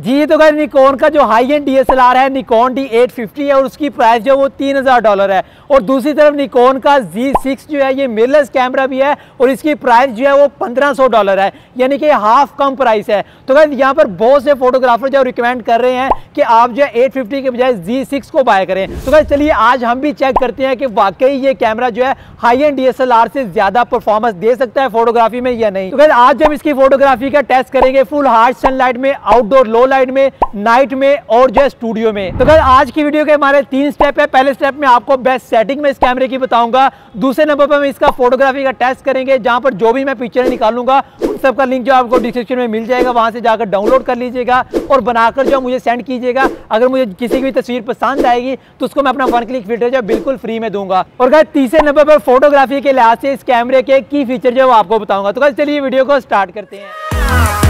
जी तो गैर निकॉन का जो हाई एंड डीएसएलआर है निकॉन डी 850 है और उसकी प्राइस जो है वो 3000 डॉलर है और दूसरी तरफ निकॉन का Z6 जो है ये मिरलेस कैमरा भी है और इसकी प्राइस जो है वो 1500 डॉलर है यानी कि हाफ कम प्राइस है तो खैर यहाँ पर बहुत से फोटोग्राफर जो रिकमेंड कर रहे हैं कि आप जो है एट के बजाय जी को बाय करें तो गैर चलिए आज हम भी चेक करते हैं कि वाकई ये कैमरा जो है हाई एंड डी से ज़्यादा परफॉर्मेंस दे सकता है फोटोग्राफी में या नहीं तो गैर आज जब इसकी फोटोग्राफी का टेस्ट करेंगे फुल हार्ड सनलाइट में आउटडोर लो लाइट में नाइट में और जो स्टूडियो में तो अगर आज की वीडियो के हमारे तीन स्टेप है पहले स्टेप में आपको बेस्ट सेटिंग में इस कैमरे की बताऊंगा दूसरे नंबर पर हम इसका फोटोग्राफी का टेस्ट करेंगे जहां पर जो भी मैं पिक्चर निकालूंगा उन सबका लिंक जो आपको डिस्क्रिप्शन में मिल जाएगा वहां से जाकर डाउनलोड कर लीजिएगा और बनाकर जो मुझे सेंड कीजिएगा अगर मुझे किसी की तस्वीर पसंद आएगी तो उसको मैं अपना वन क्लिक फीचर जो बिल्कुल फ्री में दूंगा और अगर तीसरे नंबर पर फोटोग्राफी के लिहाज से इस कैमरे के की फीचर जो आपको बताऊंगा तो चलिए वीडियो को स्टार्ट करते हैं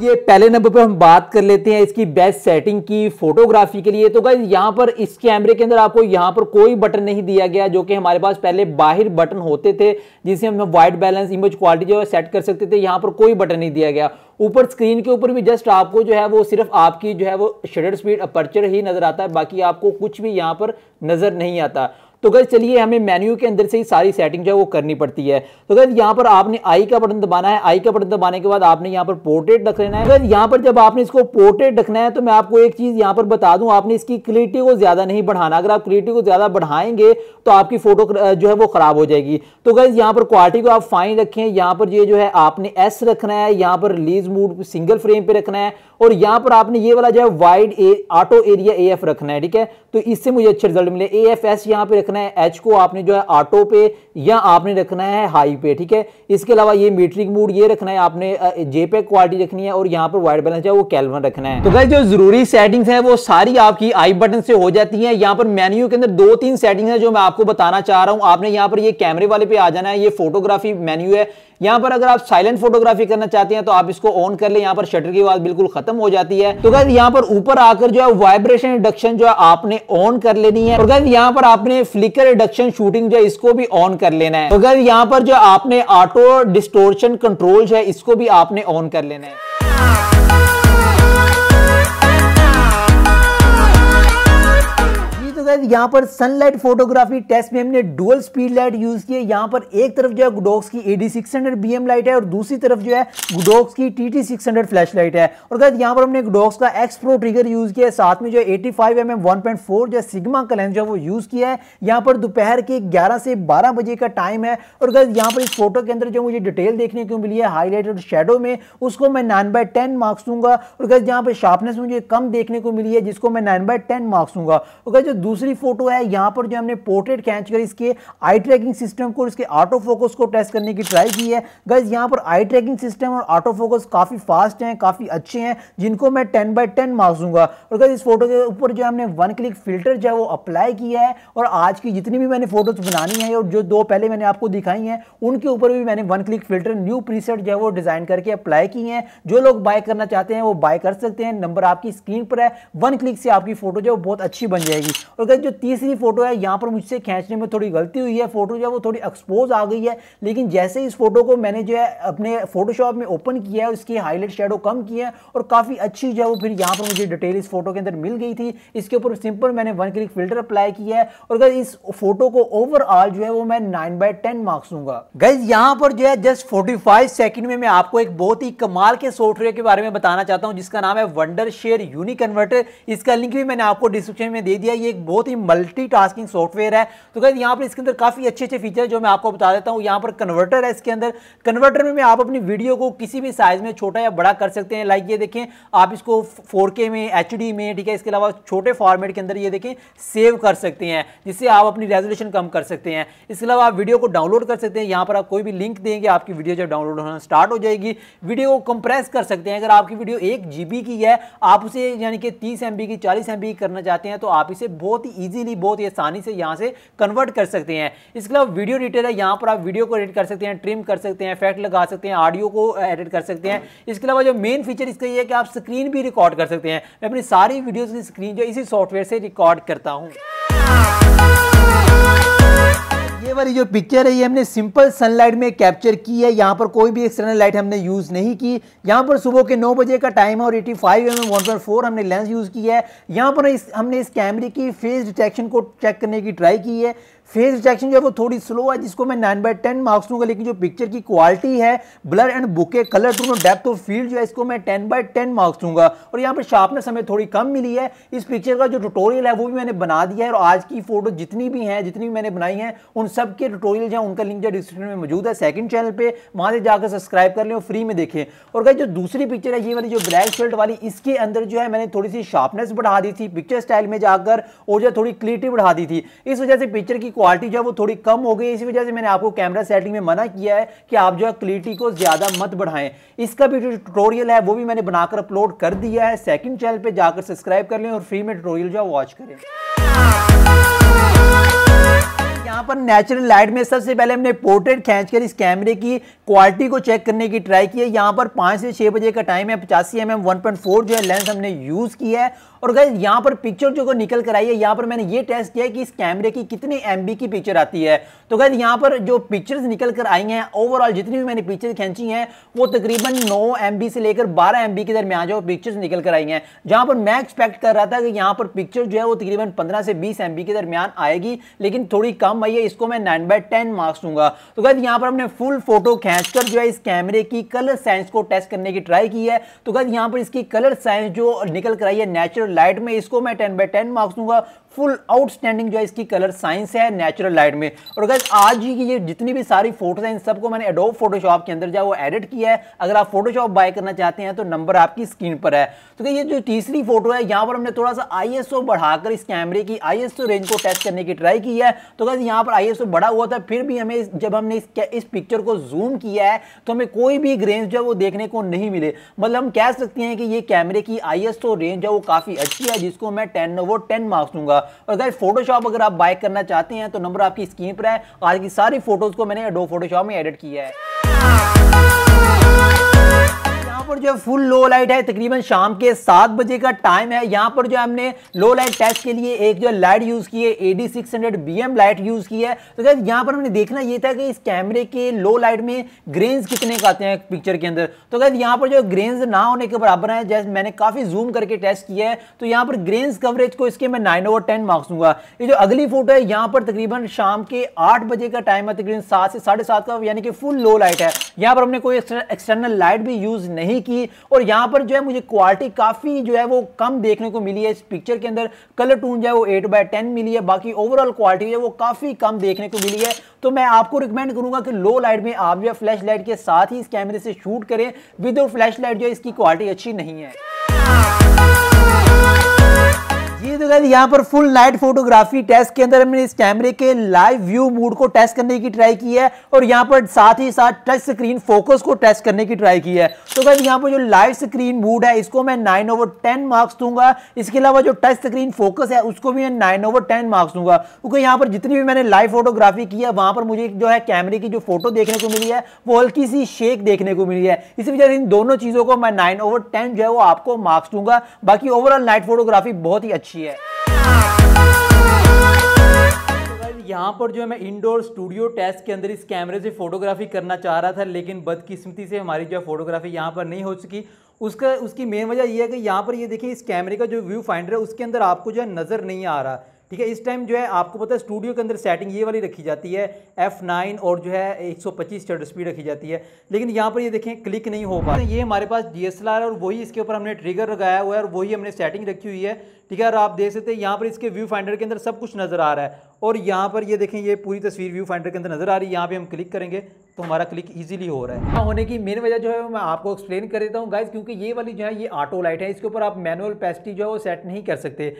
ये पहले नंबर पर हम बात कर लेते हैं इसकी बेस्ट सेटिंग की फोटोग्राफी के लिए तो गाइज यहाँ पर इस कैमरे के अंदर आपको यहाँ पर कोई बटन नहीं दिया गया जो कि हमारे पास पहले बाहर बटन होते थे जिसे हम वाइट बैलेंस इमेज क्वालिटी जो है सेट कर सकते थे यहाँ पर कोई बटन नहीं दिया गया ऊपर स्क्रीन के ऊपर भी जस्ट आपको जो है वो सिर्फ आपकी जो है वो शटर स्पीड अपर्चर ही नज़र आता है बाकी आपको कुछ भी यहाँ पर नज़र नहीं आता तो गैस चलिए हमें मेन्यू के अंदर से ही सारी सेटिंग जो है वो करनी पड़ती है तो गैस यहाँ पर आपने आई का बटन दबाना है आई का बटन दबाने के बाद आपने यहाँ पर पोर्ट्रेट रख लेना है गैस यहाँ पर जब आपने इसको पोर्ट्रेट रखना है तो मैं आपको एक चीज़ यहाँ पर बता दूं आपने इसकी क्लियरिटी को ज़्यादा नहीं बढ़ाना अगर आप क्लियरिटी को ज़्यादा बढ़ाएंगे तो आपकी फोटो जो है वो ख़राब हो जाएगी तो गैस यहाँ पर क्वालिटी को आप फाइन रखें यहाँ पर ये जो है आपने एस रखना है यहाँ पर रिलीज मूड सिंगल फ्रेम पे रखना है और यहाँ पर आपने ये वाला जो है वाइड ऑटो एरिया ए रखना है ठीक है तो इससे मुझे अच्छे रिजल्ट मिले ए एफ एस यहाँ पे रखना रखना है एच को आपने जो है ऑटो पे या आपने रखना है हाई पे ठीक है इसके अलावा ये मीटरिक मूड ये रखना है आपने जेपे क्वालिटी रखनी है और यहाँ पर वाइट बैलेंस है वो कैलवन रखना है तो गए जो जरूरी सेटिंग्स है वो सारी आपकी आई बटन से हो जाती है यहाँ पर मेन्यू के अंदर दो तीन सेटिंग है जो मैं आपको बताना चाह रहा हूँ आपने यहाँ पर ये कैमरे वाले पे आ जाना है ये फोटोग्राफी मेन्यू है यहाँ पर अगर आप साइलेंट फोटोग्राफी करना चाहते हैं तो आप इसको ऑन कर ले यहां पर शटर की आवाज बिल्कुल खत्म हो जाती है तो गैस यहाँ पर ऊपर आकर जो है वाइब्रेशन रिडक्शन जो है आपने ऑन कर लेनी है और गैस यहाँ पर आपने फ्लिकर रिडक्शन शूटिंग जो है इसको भी ऑन कर लेना है तो गैस यहाँ पर जो आपने ऑटो डिस्टोर्शन कंट्रोल जो है इसको भी आपने ऑन कर लेना है गाइज यहाँ पर सनलाइट फोटोग्राफी टेस्ट में हमने डुअल स्पीड लाइट यूज की है यहाँ पर एक तरफ जो है गुडोक्स की एडी सिक्स लाइट है और दूसरी तरफ जो है गुडोक्स की टी टी फ्लैश लाइट है और गाइज यहाँ पर हमने गुडोक्स का एक्स प्रो ट्रिगर यूज किया है साथ में जो है eighty five M M one point four जो सिग्मा का लेंस जो है वो यूज किया है यहाँ पर दोपहर के ग्यारह से बारह बजे का टाइम है और गाइज यहाँ पर इस फोटो के अंदर जो मुझे डिटेल देखने को मिली है हाईलाइट और शेडो में उसको मैं नाइन बाय टेन मार्क्स दूंगा और गाइज यहाँ पर शार्पनेस मुझे कम देखने को मिली है जिसको मैं नाइन बाय टेन मार्क्स दूंगा और गाइज जो दूसरी फोटो है यहाँ पर जो हमने पोर्ट्रेट खींच कर इसके आई ट्रैकिंग सिस्टम को इसके ऑटो फोकस को टेस्ट करने की ट्राई की है गज यहाँ पर आई ट्रैकिंग सिस्टम और ऑटो फोकस काफ़ी फास्ट हैं काफ़ी अच्छे हैं जिनको मैं टेन बाई टेन मार्क्स दूंगा और गज इस फोटो के ऊपर जो हमने वन क्लिक फिल्टर जो है वो अप्लाई किया है और आज की जितनी भी मैंने फोटोज बनानी है और जो दो पहले मैंने आपको दिखाई हैं उनके ऊपर भी मैंने one click filter new preset जो है वो डिज़ाइन करके अप्लाई की हैं जो लोग बाय करना चाहते हैं वो बाय कर सकते हैं नंबर आपकी स्क्रीन पर है वन क्लिक से आपकी फोटो जो है बहुत अच्छी बन जाएगी और तो गई जो तीसरी फोटो है यहाँ पर मुझसे खींचने में थोड़ी गलती हुई है फोटो जो है वो थोड़ी एक्सपोज आ गई है लेकिन जैसे इस फोटो को मैंने जो है अपने फोटोशॉप में ओपन किया है उसकी हाईलाइट शेडो कम की है और काफ़ी अच्छी जो है वो फिर यहाँ पर मुझे डिटेल इस फोटो के अंदर मिल गई थी इसके ऊपर सिंपल मैंने वन क्लिक फिल्टर अप्लाई किया है और अगर इस फोटो को ओवरऑल जो है वो मैं नाइन बाई टेन मार्क्स दूंगा गैस यहाँ पर जो है जस्ट फोर्टी फाइव सेकेंड में मैं आपको एक बहुत ही कमाल के सॉफ्टवेयर के बारे में बताना चाहता हूँ जिसका नाम है वंडर शेयर यूनिक कन्वर्टर इसका लिंक भी मैंने आपको डिस्क्रिप्शन में दे दिया ये एक बहुत ही मल्टीटास्किंग सॉफ्टवेयर है तो कहते यहाँ पर इसके अंदर काफ़ी अच्छे अच्छे फीचर जो मैं आपको बता देता हूँ यहाँ पर कन्वर्टर है इसके अंदर कन्वर्टर में आप अपनी वीडियो को किसी भी साइज़ में छोटा या बड़ा कर सकते हैं लाइक ये देखें आप इसको फोर में एच में ठीक है इसके अलावा छोटे फॉर्मेट के अंदर ये देखें सेव कर सकते हैं जिससे आप अपनी रेजोल्यूशन कम कर सकते हैं इसके अलावा आप वीडियो को डाउनलोड कर सकते हैं यहाँ पर आप कोई भी लिंक देंगे आपकी वीडियो जब डाउनलोड होना स्टार्ट हो जाएगी वीडियो को कंप्रेस कर सकते हैं अगर आपकी वीडियो एक जीबी की है आप उसे यानी कि तीस एम की चालीस एमबी करना चाहते हैं तो आप इसे बहुत बहुत ही ईजिली बहुत ही आसानी से यहाँ से कन्वर्ट कर सकते हैं इसके अलावा वीडियो एडिटर है यहाँ पर आप वीडियो को एडिट कर सकते हैं ट्रिम कर सकते हैं इफेक्ट लगा सकते हैं ऑडियो को एडिट कर सकते हैं इसके अलावा जो मेन फीचर इसका ये है कि आप स्क्रीन भी रिकॉर्ड कर सकते हैं मैं अपनी सारी वीडियोज़ की स्क्रीन जो इसी सॉफ्टवेयर से रिकॉर्ड करता हूँ वाली जो पिक्चर है ये हमने सिंपल सनलाइट में कैप्चर की है यहाँ पर कोई भी एक्सटर्नल लाइट हमने यूज़ नहीं की यहाँ पर सुबह के 9 बजे का टाइम है और 85 फाइव एम एम हमने लेंस यूज़ किया है यहाँ पर इस हमने इस कैमरे की फेस डिटेक्शन को चेक करने की ट्राई की है फेस रिजेक्शन जो है वो थोड़ी स्लो है जिसको मैं नाइन बाई टेन मार्क्स दूंगा लेकिन जो पिक्चर की क्वालिटी है ब्लर एंड बुके कलर दोनों डेप्थ ऑफ फील्ड जो है इसको मैं टेन बाई टेन मार्क्स दूंगा और यहाँ पर शार्पनेस हमें थोड़ी कम मिली है इस पिक्चर का जो टुटोरियल है वो भी मैंने बना दिया है और आज की फोटो जितनी भी हैं जितनी भी मैंने बनाई हैं उन सब के जो जो उनका लिंक जो डिस्क्रिप्शन में मौजूद है सेकंड चैनल पर वहाँ से जाकर सब्सक्राइब कर लें और फ्री में देखें और कहीं जो दूसरी पिक्चर है ये वाली जो ब्लैक शर्ट वाली इसके अंदर जो है मैंने थोड़ी सी शार्पनेस बढ़ा दी थी पिक्चर स्टाइल में जाकर और जो थोड़ी क्लियरिटी बढ़ा दी थी इस वजह से पिक्चर की क्वालिटी जो है वो थोड़ी कम हो गई इसी वजह से मैंने आपको कैमरा सेटिंग में मना किया है कि आप जो है क्लियरिटी को ज़्यादा मत बढ़ाएं इसका भी जो ट्यूटोरियल है वो भी मैंने बनाकर अपलोड कर दिया है सेकंड चैनल पे जाकर सब्सक्राइब कर लें और फ्री में ट्यूटोरियल जो है वॉच करें यहाँ पर नेचुरल लाइट में सबसे पहले हमने पोर्ट्रेट खींचकर इस कैमरे की क्वालिटी को चेक करने की ट्राई की है यहाँ पर पाँच से छः बजे का टाइम है पचासी एम mm, एम जो है लेंस हमने यूज़ किया है और गैस यहाँ पर पिक्चर जो को निकल कर आई है यहाँ पर मैंने ये टेस्ट किया है कि इस कैमरे की कितनी एम की पिक्चर आती है तो गैस यहाँ पर जो पिक्चर्स निकल कर आई हैं ओवरऑल जितनी भी मैंने पिक्चर खींची हैं वो तकरीबन नौ एम से लेकर बारह एम के दरमियान जो पिक्चर्स निकल कर आई हैं जहाँ पर मैं एक्सपेक्ट कर रहा था कि यहाँ पर पिक्चर जो है वो तकरीबन पंद्रह से बीस एम के दरमियान आएगी लेकिन थोड़ी कम आई ये इसको मैं नाइन बाई टेन मार्क्स दूंगा तो गैस यहाँ पर हमने फुल फोटो खींचकर जो है इस कैमरे की कलर साइंस को टेस्ट करने की ट्राई की है तो गैस यहाँ पर इसकी कलर साइंस जो निकल कर आई है नेचुरल लाइट में इसको मैं टेन बाई टेन मार्क्स दूंगा फुल आउटस्टैंडिंग जो है इसकी कलर साइंस है नेचुरल लाइट में और गैस आज की ये जितनी भी सारी फोटोज हैं इन सबको मैंने एडोब फोटोशॉप के अंदर जो वो एडिट किया है अगर आप फोटोशॉप बाय करना चाहते हैं तो नंबर आपकी स्क्रीन पर है तो ये जो तीसरी फोटो है यहाँ पर हमने थोड़ा सा आई बढ़ाकर इस कैमरे की आई रेंज को टेस्ट करने की ट्राई की है तो गैस यहाँ यहाँ पर आईएसओ बड़ा हुआ था फिर भी हमें जब हमने इस, इस पिक्चर को जूम किया है तो हमें कोई भी रेंज जो है वो देखने को नहीं मिले मतलब हम कह सकते हैं कि ये कैमरे की आई रेंज है वो काफ़ी अच्छी है जिसको मैं टेन वो टेन मार्क्स दूंगा और अगर फोटोशॉप अगर आप बाय करना चाहते हैं तो नंबर आपकी स्क्रीन पर है आज की सारी फोटोज़ को मैंने डो फोटोशॉप में एडिट किया है पर जो है फुल लो लाइट है तकरीबन शाम के सात बजे का टाइम है यहाँ पर जो हमने लो लाइट टेस्ट के लिए एक जो लाइट यूज़ की है A D six hundred B M light use की है तो क्या यहाँ पर हमने देखना ये था कि इस कैमरे के लो लाइट में ग्रेन्स कितने का आते हैं पिक्चर के अंदर तो क्या यहाँ पर जो ग्रेन्स ना होने के बराबर है जैसे मैंने काफ़ी जूम करके टेस्ट किया है तो यहाँ पर ग्रेन्स कवरेज को इसके मैं नाइन ओवर टेन मार्क्स दूंगा ये जो अगली फोटो है यहाँ पर तकरीबन शाम के आठ बजे का टाइम है तकरीबन सात से साढ़े सात का यानी कि फुल लो लाइट है यहाँ पर हमने कोई एक्सटर्नल लाइट भी यूज़ नहीं की और यहाँ पर जो है मुझे क्वालिटी काफ़ी जो है वो कम देखने को मिली है इस पिक्चर के अंदर कलर टून जो है वो एट बाय टेन मिली है बाकी ओवरऑल क्वालिटी जो है वो काफ़ी कम देखने को मिली है तो मैं आपको रिकमेंड करूँगा कि लो लाइट में आप जो है फ्लैश लाइट के साथ ही इस कैमरे से शूट करें विदाउट फ्लैश लाइट जो है इसकी क्वालिटी अच्छी नहीं है चाहिए तो गाइज यहाँ पर फुल नाइट फोटोग्राफी टेस्ट के अंदर हमने इस कैमरे के लाइव व्यू मूड को टेस्ट करने की ट्राई की है और यहाँ पर साथ ही साथ टच स्क्रीन फोकस को टेस्ट करने की ट्राई की है तो गाइज यहाँ पर जो लाइव स्क्रीन मूड है इसको मैं नाइन ओवर टेन मार्क्स दूंगा इसके अलावा जो टच स्क्रीन फोकस है उसको भी मैं नाइन ओवर टेन मार्क्स दूंगा क्योंकि यहाँ पर जितनी भी मैंने लाइव फोटोग्राफी की है वहाँ पर मुझे जो है कैमरे की जो फोटो देखने को मिली है वो हल्की सी शेक देखने को मिली है इसी वजह से इन दोनों चीज़ों को मैं नाइन ओवर टेन जो है वो आपको मार्क्स दूंगा बाकी ओवरऑल नाइट फोटोग्राफी बहुत ही अच्छी की है तो यहाँ पर जो है मैं इंडोर स्टूडियो टेस्ट के अंदर इस कैमरे से फोटोग्राफी करना चाह रहा था लेकिन बदकिस्मती से हमारी जो है फोटोग्राफी यहाँ पर नहीं हो सकी उसका उसकी मेन वजह यह है कि यहाँ पर ये यह देखिए इस कैमरे का जो व्यू फाइंडर है उसके अंदर आपको जो है नज़र नहीं आ रहा ठीक है इस टाइम जो है आपको पता है स्टूडियो के अंदर सेटिंग ये वाली रखी जाती है एफ़ नाइन और जो है एक सौ पच्चीस शटर स्पीड रखी जाती है लेकिन यहाँ पर ये देखें क्लिक नहीं हो पा ये हमारे पास डी एस एल आर है और वही इसके ऊपर हमने ट्रिगर लगाया हुआ है और वही हमने सेटिंग रखी हुई है ठीक है और आप देख सकते हैं यहाँ पर इसके व्यू फाइंडर के अंदर सब कुछ नज़र आ रहा है और यहाँ पर ये देखें ये पूरी तस्वीर व्यू फाइंडर के अंदर नज़र आ रही है यहाँ पर हम क्लिक करेंगे तो हमारा क्लिक इजीली हो रहा है हाँ, होने की मेन वजह जो है मैं आपको एक्सप्लेन कर देता हूँ गाइज क्योंकि ये वाली जो है ये ऑटो लाइट है इसके ऊपर आप मैनुअल पेस्टी जो है वो सेट नहीं कर सकते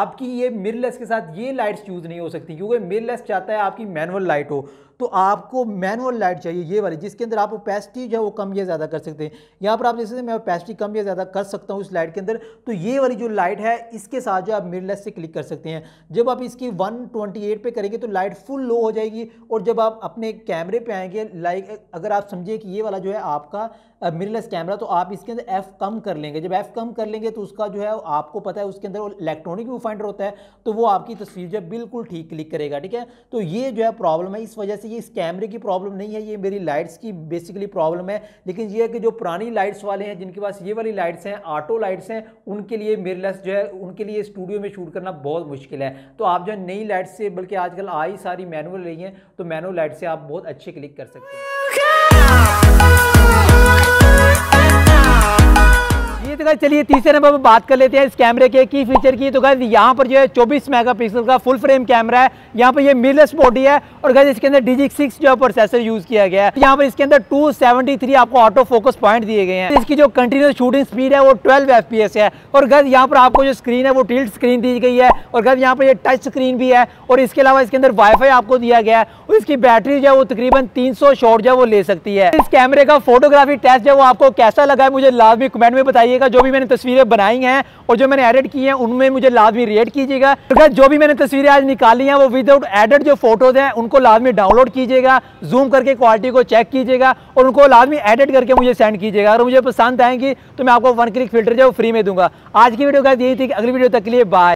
आपकी ये मिरलेस के साथ ये लाइट्स यूज़ नहीं हो सकती क्योंकि मिरलेस चाहता है आपकी मैनुअल लाइट हो तो आपको मैनुअल लाइट चाहिए ये वाली जिसके अंदर आप ओपेसिटी जो है वो कम या ज़्यादा कर सकते हैं यहाँ पर आप जैसे मैं ओपेसिटी कम या ज़्यादा कर सकता हूँ इस लाइट के अंदर तो ये वाली जो लाइट है इसके साथ जो आप मिरलेस से क्लिक कर सकते हैं जब आप इसकी 128 पे करेंगे तो लाइट फुल लो हो जाएगी और जब आप अपने कैमरे पर आएंगे लाइक अगर आप समझिए कि ये वाला जो है आपका मिररलेस कैमरा तो आप इसके अंदर एफ़ कम कर लेंगे जब एफ़ कम कर लेंगे तो उसका जो है आपको पता है उसके अंदर इलेक्ट्रॉनिक व्यू फाइंडर होता है तो वो आपकी तस्वीर जो है बिल्कुल ठीक क्लिक करेगा ठीक है तो ये जो है प्रॉब्लम है इस वजह से ये इस कैमरे की प्रॉब्लम नहीं है ये मेरी लाइट्स की बेसिकली प्रॉब्लम है लेकिन ये है कि जो पुरानी लाइट्स वाले हैं जिनके पास ये वाली लाइट्स हैं ऑटो लाइट्स हैं उनके लिए मिररलेस जो है उनके लिए स्टूडियो में शूट करना बहुत मुश्किल है तो आप जो है नई लाइट्स से बल्कि आजकल आई सारी मैनुअल रही हैं तो मैनुअल लाइट से आप बहुत अच्छे क्लिक कर सकते हैं गाइस चलिए तीसरे नंबर पर बात कर लेते हैं इस कैमरे के की फीचर की तो गैस यहाँ पर जो है 24 मेगापिक्सल का फुल फ्रेम कैमरा है यहाँ पर ये मिलस बॉडी है और गैस इसके अंदर डीजी सिक्स जो है प्रोसेसर यूज किया गया है यहाँ पर इसके अंदर 273 आपको ऑटो फोकस पॉइंट दिए गए हैं इसकी जो कंटिन्यूस शूटिंग स्पीड है वो ट्वेल्व एफ है और गैस यहाँ पर आपको जो स्क्रीन है वो टिल्ट स्क्रीन दी गई है और गैस यहाँ पर ये टच स्क्रीन भी है और इसके अलावा इसके अंदर वाईफाई आपको दिया गया है और इसकी बैटरी जो है वो तकरीबन तीन शॉट जो है वो ले सकती है इस कैमरे का फोटोग्राफी टेस्ट जो है वो आपको कैसा लगा है मुझे लाजमी कमेंट में बताइएगा जो भी मैंने तस्वीरें बनाई हैं और जो मैंने एडिट की हैं उनमें मुझे लाजमी रेट कीजिएगा तो जो भी मैंने तस्वीरें आज निकाली हैं वो विदाउट एडिट जो फोटोज़ हैं उनको लाजमी डाउनलोड कीजिएगा जूम करके क्वालिटी को चेक कीजिएगा और उनको लाजमी एडिट करके मुझे सेंड कीजिएगा अगर मुझे पसंद आएंगी तो मैं आपको वन क्लिक फिल्टर जो फ्री में दूंगा आज की वीडियो का यही थी अगली वीडियो तक के लिए बाय